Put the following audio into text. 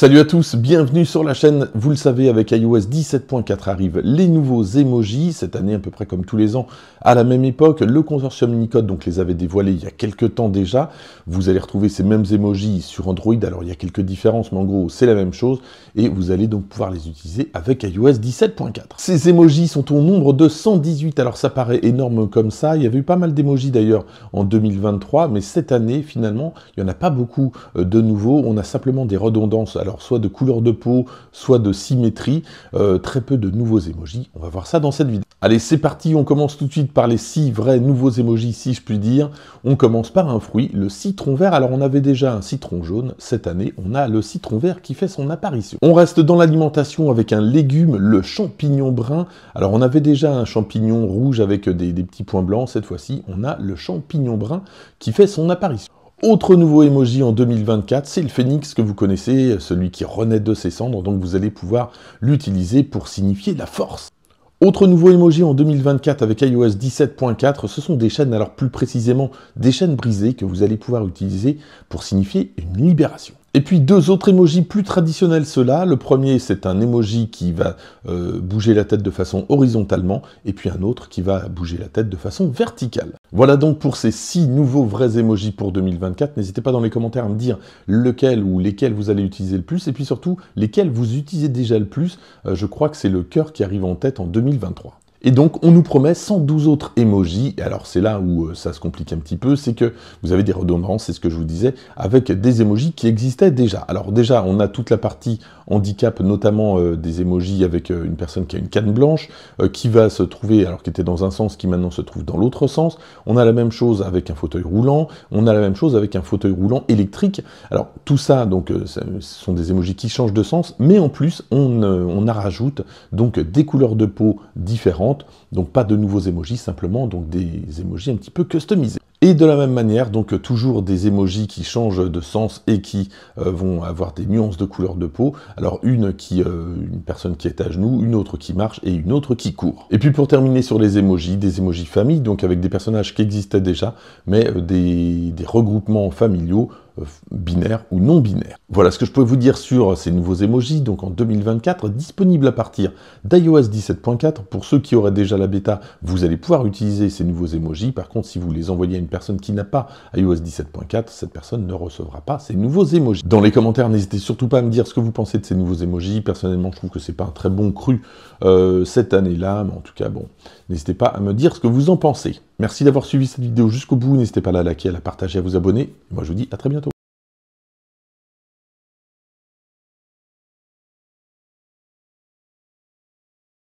Salut à tous, bienvenue sur la chaîne. Vous le savez, avec iOS 17.4 arrivent les nouveaux emojis. Cette année, à peu près comme tous les ans, à la même époque, le consortium Unicode donc, les avait dévoilés il y a quelques temps déjà. Vous allez retrouver ces mêmes emojis sur Android. Alors, il y a quelques différences, mais en gros, c'est la même chose. Et vous allez donc pouvoir les utiliser avec iOS 17.4. Ces emojis sont au nombre de 118. Alors, ça paraît énorme comme ça. Il y avait eu pas mal d'emojis d'ailleurs en 2023, mais cette année, finalement, il n'y en a pas beaucoup euh, de nouveaux. On a simplement des redondances soit de couleur de peau, soit de symétrie, euh, très peu de nouveaux émojis, On va voir ça dans cette vidéo. Allez, c'est parti, on commence tout de suite par les six vrais nouveaux émojis si je puis dire. On commence par un fruit, le citron vert. Alors on avait déjà un citron jaune, cette année on a le citron vert qui fait son apparition. On reste dans l'alimentation avec un légume, le champignon brun. Alors on avait déjà un champignon rouge avec des petits points blancs, cette fois-ci on a le champignon brun qui fait son apparition. Autre nouveau emoji en 2024, c'est le phénix que vous connaissez, celui qui renaît de ses cendres, donc vous allez pouvoir l'utiliser pour signifier la force. Autre nouveau emoji en 2024 avec iOS 17.4, ce sont des chaînes, alors plus précisément des chaînes brisées que vous allez pouvoir utiliser pour signifier une libération. Et puis deux autres émojis plus traditionnels, ceux-là. Le premier, c'est un émoji qui va euh, bouger la tête de façon horizontalement, et puis un autre qui va bouger la tête de façon verticale. Voilà donc pour ces six nouveaux vrais émojis pour 2024. N'hésitez pas dans les commentaires à me dire lequel ou lesquels vous allez utiliser le plus, et puis surtout lesquels vous utilisez déjà le plus. Euh, je crois que c'est le cœur qui arrive en tête en 2023. Et donc, on nous promet 112 autres emojis. Alors, c'est là où euh, ça se complique un petit peu, c'est que vous avez des redondances, c'est ce que je vous disais, avec des emojis qui existaient déjà. Alors déjà, on a toute la partie handicap, notamment euh, des emojis avec euh, une personne qui a une canne blanche, qui va se trouver, alors qu'elle était dans un sens, qui maintenant se trouve dans l'autre sens. On a la même chose avec un fauteuil roulant, on a la même chose avec un fauteuil roulant électrique. Alors, tout ça, donc, ce sont des emojis qui changent de sens, mais en plus, on, on rajoute donc des couleurs de peau différentes donc pas de nouveaux emojis, simplement donc des emojis un petit peu customisés. Et de la même manière, donc toujours des émojis qui changent de sens et qui euh, vont avoir des nuances de couleur de peau. Alors une qui, euh, une personne qui est à genoux, une autre qui marche et une autre qui court. Et puis pour terminer sur les émojis, des émojis famille, donc avec des personnages qui existaient déjà, mais euh, des regroupements familiaux binaire ou non binaire. Voilà ce que je pouvais vous dire sur ces nouveaux emojis, donc en 2024, disponibles à partir d'iOS 17.4. Pour ceux qui auraient déjà la bêta, vous allez pouvoir utiliser ces nouveaux emojis. Par contre, si vous les envoyez à une personne qui n'a pas iOS 17.4, cette personne ne recevra pas ces nouveaux emojis. Dans les commentaires, n'hésitez surtout pas à me dire ce que vous pensez de ces nouveaux emojis. Personnellement, je trouve que c'est pas un très bon cru euh, cette année-là, mais en tout cas, bon, n'hésitez pas à me dire ce que vous en pensez. Merci d'avoir suivi cette vidéo jusqu'au bout. N'hésitez pas à la liker, à la partager, à vous abonner. Moi, je vous dis à très bientôt.